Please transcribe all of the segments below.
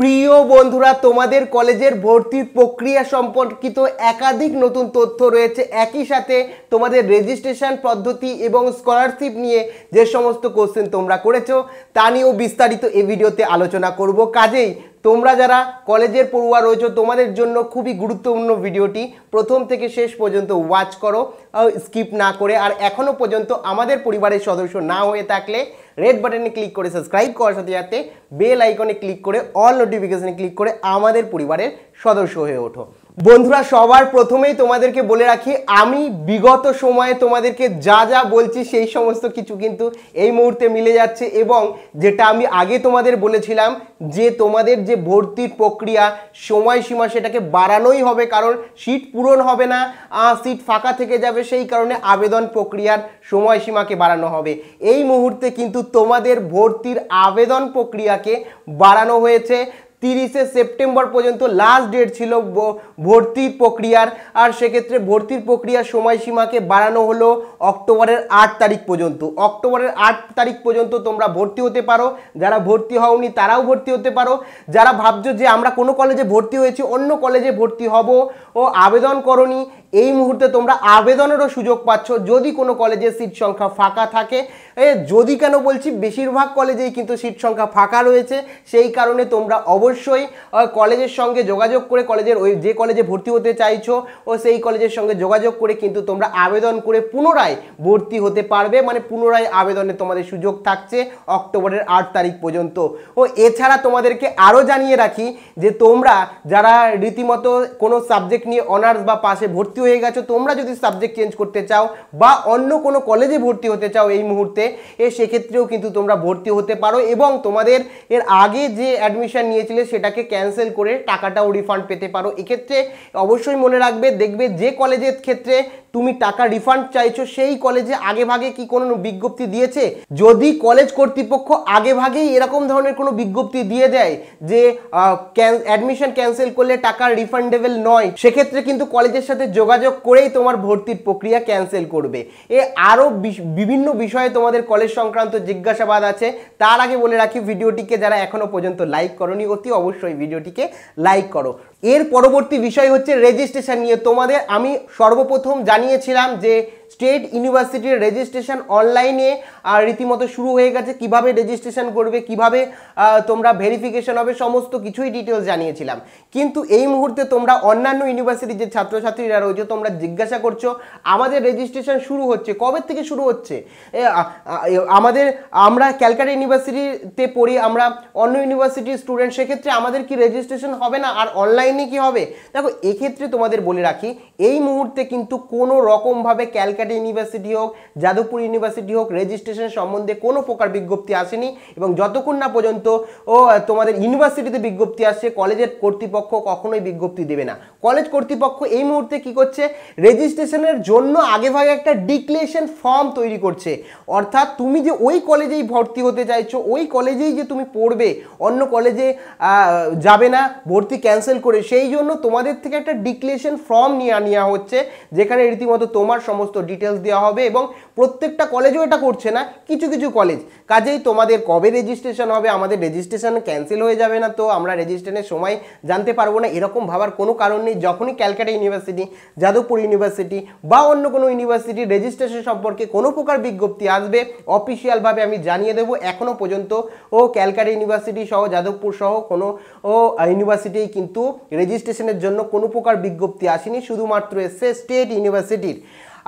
প্রিয় বন্ধুরা তোমাদের কলেজের ভর্তির প্রক্রিয়া সম্পর্কিত একাধিক নতুন তথ্য রয়েছে একই সাথে তোমাদের রেজিস্ট্রেশন পদ্ধতি এবং স্কলারশিপ নিয়ে যে সমস্ত কোশ্চেন তোমরা করেছো তা নিয়েও বিস্তারিত এই ভিডিওতে আলোচনা করব কাজেই তোমরা যারা কলেজের পড়ুয়া রয়েছো তোমাদের জন্য খুবই গুরুত্বপূর্ণ ভিডিওটি প্রথম থেকে শেষ পর্যন্ত ওয়াচ করো স্কিপ না করে আর এখনও পর্যন্ত আমাদের পরিবারের সদস্য না হয়ে থাকলে রেড বাটনে ক্লিক করে সাবস্ক্রাইব করার সাথে সাথে বেল আইকনে ক্লিক করে অল নোটিফিকেশানে ক্লিক করে আমাদের পরিবারের সদস্য হয়ে ওঠো বন্ধুরা সবার প্রথমেই তোমাদেরকে বলে রাখি আমি বিগত সময়ে তোমাদেরকে যা যা বলছি সেই সমস্ত কিছু কিন্তু এই মুহূর্তে মিলে যাচ্ছে এবং যেটা আমি আগে তোমাদের বলেছিলাম যে তোমাদের যে ভর্তির প্রক্রিয়া সময়সীমা সেটাকে বাড়ানোই হবে কারণ সিট পূরণ হবে না সিট ফাঁকা থেকে যাবে সেই কারণে আবেদন প্রক্রিয়ার সময়সীমাকে বাড়ানো হবে এই মুহূর্তে কিন্তু তোমাদের ভর্তির আবেদন প্রক্রিয়াকে বাড়ানো হয়েছে তিরিশে সেপ্টেম্বর পর্যন্ত লাস্ট ডেট ছিল ভর্তি প্রক্রিয়ার আর সেক্ষেত্রে ভর্তির প্রক্রিয়ার সময়সীমাকে বাড়ানো হলো অক্টোবরের আট তারিখ পর্যন্ত অক্টোবরের আট তারিখ পর্যন্ত তোমরা ভর্তি হতে পারো যারা ভর্তি হওনি তারাও ভর্তি হতে পারো যারা ভাবছো যে আমরা কোনো কলেজে ভর্তি হয়েছি অন্য কলেজে ভর্তি হব ও আবেদন করনি এই মুহূর্তে তোমরা আবেদনেরও সুযোগ পাচ্ছ যদি কোনো কলেজে সিট সংখ্যা ফাঁকা থাকে যদি কেন বলছি বেশিরভাগ কলেজেই কিন্তু সিট সংখ্যা ফাঁকা রয়েছে সেই কারণে তোমরা অবশ্যই কলেজের সঙ্গে যোগাযোগ করে কলেজের ওই যে কলেজে ভর্তি হতে চাইছো ও সেই কলেজের সঙ্গে যোগাযোগ করে কিন্তু তোমরা আবেদন করে পুনরায় ভর্তি হতে পারবে মানে পুনরায় আবেদনে তোমাদের সুযোগ থাকছে অক্টোবরের আট তারিখ পর্যন্ত ও এছাড়া তোমাদেরকে আরও জানিয়ে রাখি যে তোমরা যারা রীতিমতো কোনো সাবজেক্ট নিয়ে অনার্স বা পাশে ভর্তি ভর্তি হয়ে গেছো তোমরা যদি সাবজেক্ট চেঞ্জ করতে চাও বা অন্য কোনো কলেজে ভর্তি হতে চাও এই মুহূর্তে এ সেক্ষেত্রেও কিন্তু তোমরা ভর্তি হতে পারো এবং তোমাদের এর আগে যে অ্যাডমিশান নিয়েছিলে সেটাকে ক্যান্সেল করে টাকাটাও রিফান্ড পেতে পারো এক্ষেত্রে অবশ্যই মনে রাখবে দেখবে যে কলেজের ক্ষেত্রে তুমি টাকা রিফান্ড চাইছো সেই কলেজে আগে ভাগে কি কোনো বিজ্ঞপ্তি দিয়েছে যদি কলেজ কর্তৃপক্ষ আগে ভাগেই এরকম ধরনের কোনো বিজ্ঞপ্তি দিয়ে দেয় যে অ্যাডমিশন ক্যান্সেল করলে টাকা রিফান্ডেবল নয় সেক্ষেত্রে কিন্তু কলেজের সাথে যোগাযোগ করেই তোমার ভর্তির প্রক্রিয়া ক্যান্সেল করবে এ আরও বিভিন্ন বিষয়ে তোমাদের কলেজ সংক্রান্ত জিজ্ঞাসাবাদ আছে তার আগে বলে রাখি ভিডিওটিকে যারা এখনও পর্যন্ত লাইক করনি অতি অবশ্যই ভিডিওটিকে লাইক করো এর পরবর্তী বিষয় হচ্ছে রেজিস্ট্রেশন নিয়ে তোমাদের আমি সর্বপ্রথম জানিয়েছিলাম যে স্টেট ইউনিভার্সিটির রেজিস্ট্রেশন অনলাইনে রীতিমতো শুরু হয়ে গেছে কিভাবে রেজিস্ট্রেশন করবে কিভাবে তোমরা ভেরিফিকেশন হবে সমস্ত কিছুই ডিটেলস জানিয়েছিলাম কিন্তু এই মুহূর্তে তোমরা অন্যান্য ইউনিভার্সিটির যে ছাত্রছাত্রীরা রয়েছে তোমরা জিজ্ঞাসা করছো আমাদের রেজিস্ট্রেশন শুরু হচ্ছে কবে থেকে শুরু হচ্ছে আমাদের আমরা ক্যালকাটা ইউনিভার্সিটিতে পড়ি আমরা অন্য ইউনিভার্সিটির স্টুডেন্ট সেক্ষেত্রে আমাদের কি রেজিস্ট্রেশন হবে না আর অনলাইনে কি হবে দেখো এক্ষেত্রে তোমাদের বলে রাখি এই মুহূর্তে কিন্তু কোনো রকমভাবে ক্যালকাটা ক্যালকাটা ইউনিভার্সিটি হোক যাদবপুর ইউনিভার্সিটি হোক রেজিস্ট্রেশন সম্বন্ধে কোনো প্রকার বিজ্ঞপ্তি আসেনি এবং যতক্ষণ না পর্যন্ত ও তোমাদের ইউনিভার্সিটিতে বিজ্ঞপ্তি আসছে কলেজের কর্তৃপক্ষ কখনোই বিজ্ঞপ্তি দেবে না কলেজ কর্তৃপক্ষ এই মুহূর্তে কি করছে রেজিস্ট্রেশনের জন্য আগেভাগে একটা ডিক্লেশন ফর্ম তৈরি করছে অর্থাৎ তুমি যে ওই কলেজেই ভর্তি হতে চাইছো ওই কলেজেই যে তুমি পড়বে অন্য কলেজে যাবে না ভর্তি ক্যান্সেল করে সেই জন্য তোমাদের থেকে একটা ডিক্লেশন ফর্ম নিয়ে নেওয়া হচ্ছে যেখানে রীতিমতো তোমার সমস্ত ডিটেল ডিটেলস দেওয়া হবে এবং প্রত্যেকটা কলেজও এটা করছে না কিছু কিছু কলেজ কাজেই তোমাদের কবে রেজিস্ট্রেশন হবে আমাদের রেজিস্ট্রেশন ক্যান্সেল হয়ে যাবে না তো আমরা রেজিস্ট্রেশনের সময় জানতে পারবো না এরকম ভাবার কোনো কারণ নেই যখনই ক্যালকাটা ইউনিভার্সিটি যাদবপুর ইউনিভার্সিটি বা অন্য কোনো ইউনিভার্সিটির রেজিস্ট্রেশন সম্পর্কে কোনো প্রকার বিজ্ঞপ্তি আসবে অফিসিয়ালভাবে আমি জানিয়ে দেবো এখনও পর্যন্ত ও ক্যালকাটা ইউনিভার্সিটি সহ যাদবপুর সহ কোনো ও ইউনিভার্সিটি কিন্তু রেজিস্ট্রেশনের জন্য কোনো প্রকার বিজ্ঞপ্তি আসেনি শুধুমাত্র এসছে স্টেট ইউনিভার্সিটির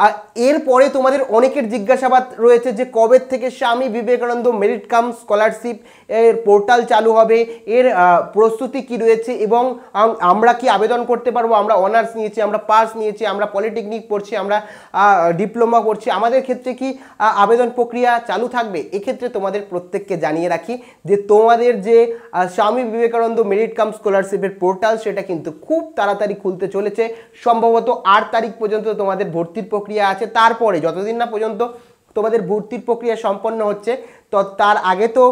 আর এরপরে তোমাদের অনেকের জিজ্ঞাসাবাদ রয়েছে যে কবে থেকে Swami Vivekananda merit cum scholarship এর পোর্টাল চালু হবে এর প্রস্তুতি কি রয়েছে এবং আমরা কি আবেদন করতে পারবো আমরা অনার্স নিয়েছি আমরা পাস নিয়েছি আমরা পলিটেকনিক পড়ছি আমরা ডিপ্লোমা করছি আমাদের ক্ষেত্রে কি আবেদন প্রক্রিয়া চালু থাকবে এক্ষেত্রে তোমাদের প্রত্যেককে জানিয়ে রাখি যে তোমাদের যে স্বামী বিবেকানন্দ মেরিট কাম স্কলারশিপের পোর্টাল সেটা কিন্তু খুব তাড়াতাড়ি খুলতে চলেছে সম্ভবত আট তারিখ পর্যন্ত তোমাদের ভর্তির প্রক্রিয়া আছে তারপরে যতদিন না পর্যন্ত তোমাদের ভর্তির প্রক্রিয়া সম্পন্ন হচ্ছে তো তার আগে তো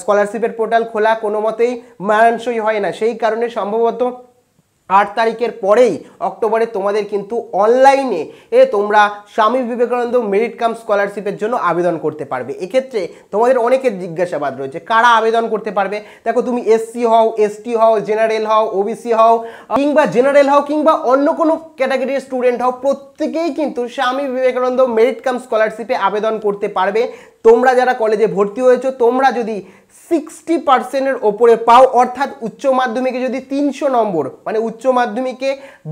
স্কলারশিপের পোর্টাল খোলা কোনো মতেই মানানসই হয় না সেই কারণে সম্ভবত আট তারিখের পরেই অক্টোবরে তোমাদের কিন্তু অনলাইনে এ তোমরা স্বামী বিবেকানন্দ মেরিট কাম স্কলারশিপের জন্য আবেদন করতে পারবে এক্ষেত্রে তোমাদের অনেকের জিজ্ঞাসাবাদ রয়েছে কারা আবেদন করতে পারবে দেখো তুমি এসসি হও এসটি হও জেনারেল হও ওবিসি হও কিংবা জেনারেল হও কিংবা অন্য কোনো ক্যাটাগরির স্টুডেন্ট হও প্রত্যেকেই কিন্তু স্বামী বিবেকানন্দ মেরিট কাম স্কলারশিপে আবেদন করতে পারবে তোমরা যারা কলেজে ভর্তি হয়েছো তোমরা যদি সিক্সটি পার্সেন্টের ওপরে পাও অর্থাৎ উচ্চ মাধ্যমিকে যদি তিনশো নম্বর মানে উচ্চ মাধ্যমিকে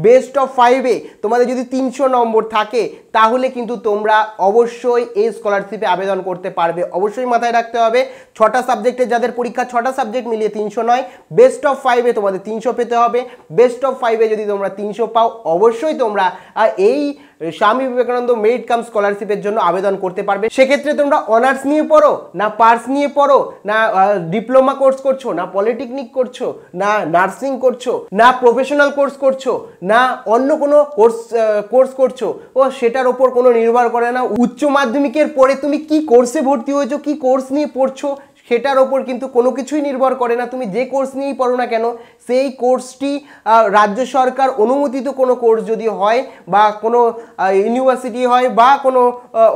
বেস্ট অফ ফাইভে তোমাদের যদি তিনশো নম্বর থাকে তাহলে কিন্তু তোমরা অবশ্যই এই স্কলারশিপে আবেদন করতে পারবে অবশ্যই মাথায় রাখতে হবে ছটা সাবজেক্টে যাদের পরীক্ষা ছটা সাবজেক্ট মিলিয়ে তিনশো নয় বেস্ট অফ ফাইভে তোমাদের তিনশো পেতে হবে বেস্ট অফ ফাইভে যদি তোমরা তিনশো পাও অবশ্যই তোমরা এই স্বামী বিবেকানন্দ মেরিট কাম স্কলারশিপের জন্য আবেদন করতে পারবে সেক্ষেত্রে তোমরা অনার্স নিয়ে পড়ো না পার্স নিয়ে পড়ো না ডিপ্লোমা কোর্স করছো না পলিটেকনিক করছো না নার্সিং করছো না প্রফেশনাল কোর্স করছো না অন্য কোনো কোর্স কোর্স করছো ও সেটার ওপর কোনো নির্ভর করে না উচ্চ মাধ্যমিকের পরে তুমি কি কোর্সে ভর্তি হয়েছো কি কোর্স নিয়ে পড়ছো সেটার ওপর কিন্তু কোনো কিছুই নির্ভর করে না তুমি যে কোর্স নিয়েই পড়ো না কেন সেই কোর্সটি রাজ্য সরকার অনুমোদিত কোনো কোর্স যদি হয় বা কোনো ইউনিভার্সিটি হয় বা কোনো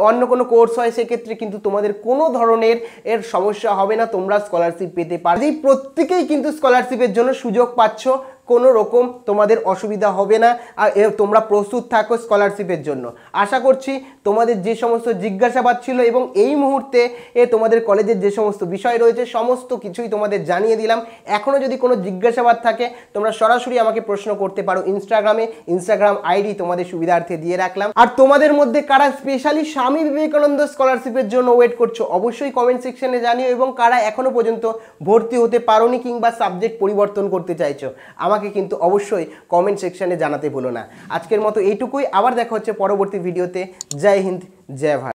অন্য কোনো কোর্স হয় সেক্ষেত্রে কিন্তু তোমাদের কোনো ধরনের এর সমস্যা হবে না তোমরা স্কলারশিপ পেতে পারো এই প্রত্যেকেই কিন্তু স্কলারশিপের জন্য সুযোগ পাচ্ছ কোনো রকম তোমাদের অসুবিধা হবে না আর তোমরা প্রস্তুত থাকো স্কলারশিপের জন্য আশা করছি তোমাদের যে সমস্ত জিজ্ঞাসাবাদ ছিল এবং এই মুহূর্তে এ তোমাদের কলেজের যে সমস্ত বিষয় রয়েছে সমস্ত কিছুই তোমাদের জানিয়ে দিলাম এখনও যদি কোনো জিজ্ঞাসাবাদ থাকে তোমরা সরাসরি আমাকে প্রশ্ন করতে পারো ইনস্টাগ্রামে ইনস্টাগ্রাম আইডি তোমাদের সুবিধার্থে দিয়ে রাখলাম আর তোমাদের মধ্যে কারা স্পেশালি স্বামী বিবেকানন্দ স্কলারশিপের জন্য ওয়েট করছো অবশ্যই কমেন্ট সেকশনে জানিও এবং কারা এখনও পর্যন্ত ভর্তি হতে পারোনি কিংবা সাবজেক্ট পরিবর্তন করতে চাইছো আমাকে আমাকে কিন্তু অবশ্যই কমেন্ট সেকশানে জানাতে ভুলো না আজকের মতো এইটুকুই আবার দেখা হচ্ছে পরবর্তী ভিডিওতে জয় হিন্দ জয় ভারত